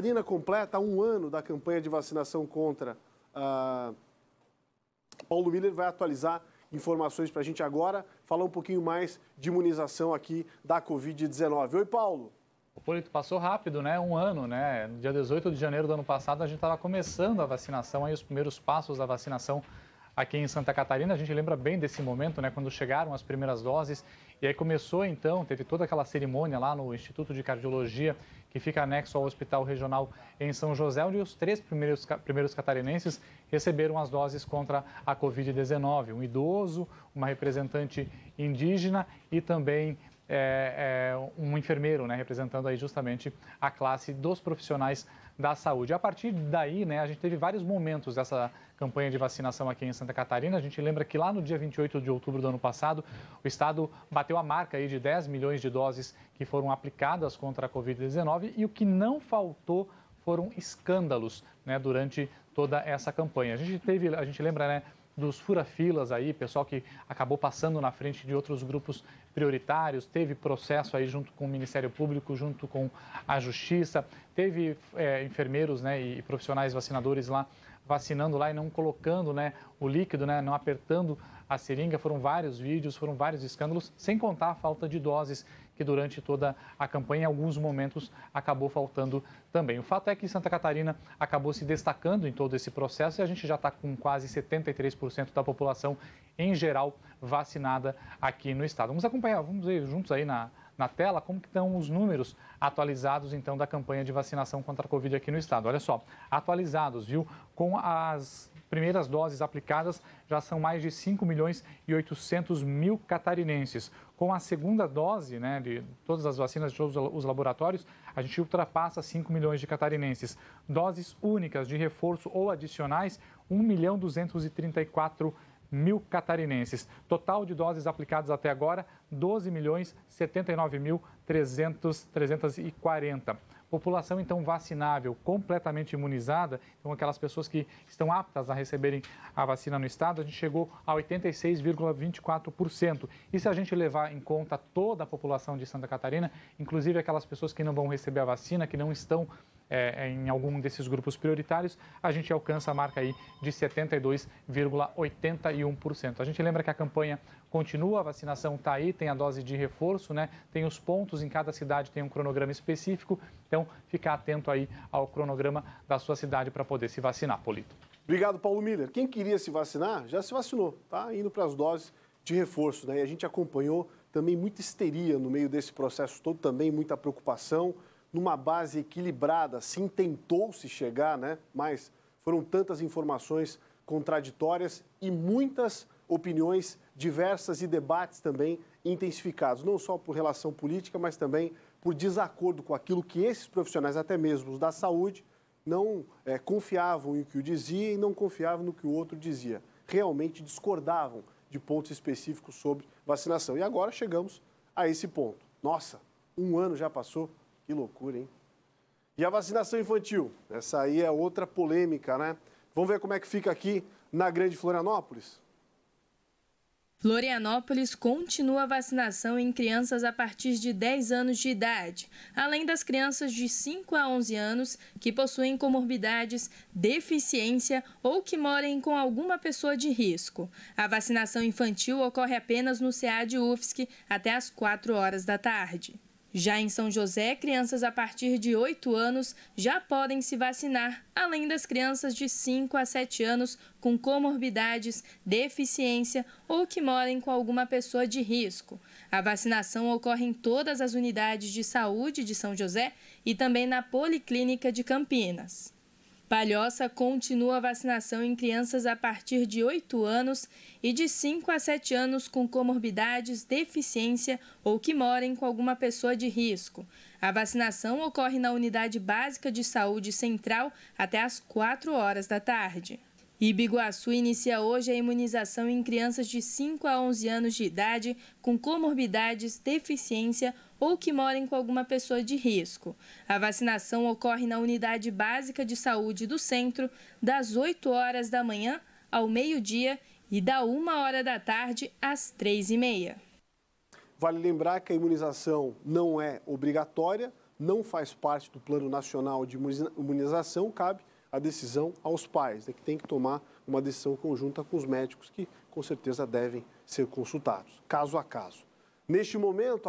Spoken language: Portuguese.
Nina completa um ano da campanha de vacinação contra. Uh, Paulo Miller vai atualizar informações para a gente agora, falar um pouquinho mais de imunização aqui da Covid-19. Oi, Paulo. O Polito passou rápido, né? Um ano, né? No dia 18 de janeiro do ano passado, a gente estava começando a vacinação, aí os primeiros passos da vacinação aqui em Santa Catarina. A gente lembra bem desse momento, né, quando chegaram as primeiras doses. E aí começou então, teve toda aquela cerimônia lá no Instituto de Cardiologia, que fica anexo ao Hospital Regional em São José, onde os três primeiros, primeiros catarinenses receberam as doses contra a Covid-19. Um idoso, uma representante indígena e também é, é, um enfermeiro, né, representando aí justamente a classe dos profissionais da saúde. A partir daí, né, a gente teve vários momentos dessa campanha de vacinação aqui em Santa Catarina. A gente lembra que lá no dia 28 de outubro do ano passado, o estado bateu a marca aí de 10 milhões de doses que foram aplicadas contra a Covid-19 e o que não faltou foram escândalos né, durante toda essa campanha. A gente teve, a gente lembra, né, dos fura-filas aí, pessoal que acabou passando na frente de outros grupos prioritários, teve processo aí junto com o Ministério Público, junto com a Justiça, teve é, enfermeiros né, e profissionais vacinadores lá vacinando lá e não colocando né, o líquido, né, não apertando a seringa. Foram vários vídeos, foram vários escândalos, sem contar a falta de doses que durante toda a campanha, em alguns momentos, acabou faltando também. O fato é que Santa Catarina acabou se destacando em todo esse processo e a gente já está com quase 73% da população em geral vacinada aqui no estado. Vamos acompanhar, vamos ver juntos aí na, na tela como que estão os números atualizados então da campanha de vacinação contra a Covid aqui no estado. Olha só, atualizados, viu, com as primeiras doses aplicadas já são mais de 5 milhões e 800 mil catarinenses. Com a segunda dose né, de todas as vacinas de todos os laboratórios, a gente ultrapassa 5 milhões de catarinenses. Doses únicas de reforço ou adicionais, 1 milhão 234 mil catarinenses. Total de doses aplicadas até agora, 12 milhões 79 mil 340. População, então, vacinável, completamente imunizada, então aquelas pessoas que estão aptas a receberem a vacina no estado, a gente chegou a 86,24%. E se a gente levar em conta toda a população de Santa Catarina, inclusive aquelas pessoas que não vão receber a vacina, que não estão é, em algum desses grupos prioritários, a gente alcança a marca aí de 72,81%. A gente lembra que a campanha continua, a vacinação está aí, tem a dose de reforço, né? tem os pontos em cada cidade, tem um cronograma específico. Então, então, ficar atento aí ao cronograma da sua cidade para poder se vacinar, Polito. Obrigado, Paulo Miller. Quem queria se vacinar, já se vacinou, tá? Indo para as doses de reforço, né? E a gente acompanhou também muita histeria no meio desse processo todo, também muita preocupação, numa base equilibrada, sim, tentou-se chegar, né? Mas foram tantas informações contraditórias e muitas opiniões diversas e debates também intensificados, não só por relação política, mas também por desacordo com aquilo que esses profissionais, até mesmo os da saúde, não é, confiavam em que o dizia e não confiavam no que o outro dizia. Realmente discordavam de pontos específicos sobre vacinação. E agora chegamos a esse ponto. Nossa, um ano já passou? Que loucura, hein? E a vacinação infantil? Essa aí é outra polêmica, né? Vamos ver como é que fica aqui na Grande Florianópolis? Florianópolis continua a vacinação em crianças a partir de 10 anos de idade, além das crianças de 5 a 11 anos que possuem comorbidades, deficiência ou que morem com alguma pessoa de risco. A vacinação infantil ocorre apenas no de UFSC até às 4 horas da tarde. Já em São José, crianças a partir de 8 anos já podem se vacinar, além das crianças de 5 a 7 anos com comorbidades, deficiência ou que morem com alguma pessoa de risco. A vacinação ocorre em todas as unidades de saúde de São José e também na Policlínica de Campinas. Palhoça continua a vacinação em crianças a partir de 8 anos e de 5 a 7 anos com comorbidades, deficiência ou que morem com alguma pessoa de risco. A vacinação ocorre na Unidade Básica de Saúde Central até às 4 horas da tarde. Ibiguaçu inicia hoje a imunização em crianças de 5 a 11 anos de idade com comorbidades, deficiência ou ou que morem com alguma pessoa de risco. A vacinação ocorre na unidade básica de saúde do centro, das 8 horas da manhã ao meio-dia e da 1 hora da tarde às 3 e meia. Vale lembrar que a imunização não é obrigatória, não faz parte do Plano Nacional de Imunização, cabe a decisão aos pais, né, que tem que tomar uma decisão conjunta com os médicos, que com certeza devem ser consultados, caso a caso. Neste momento, a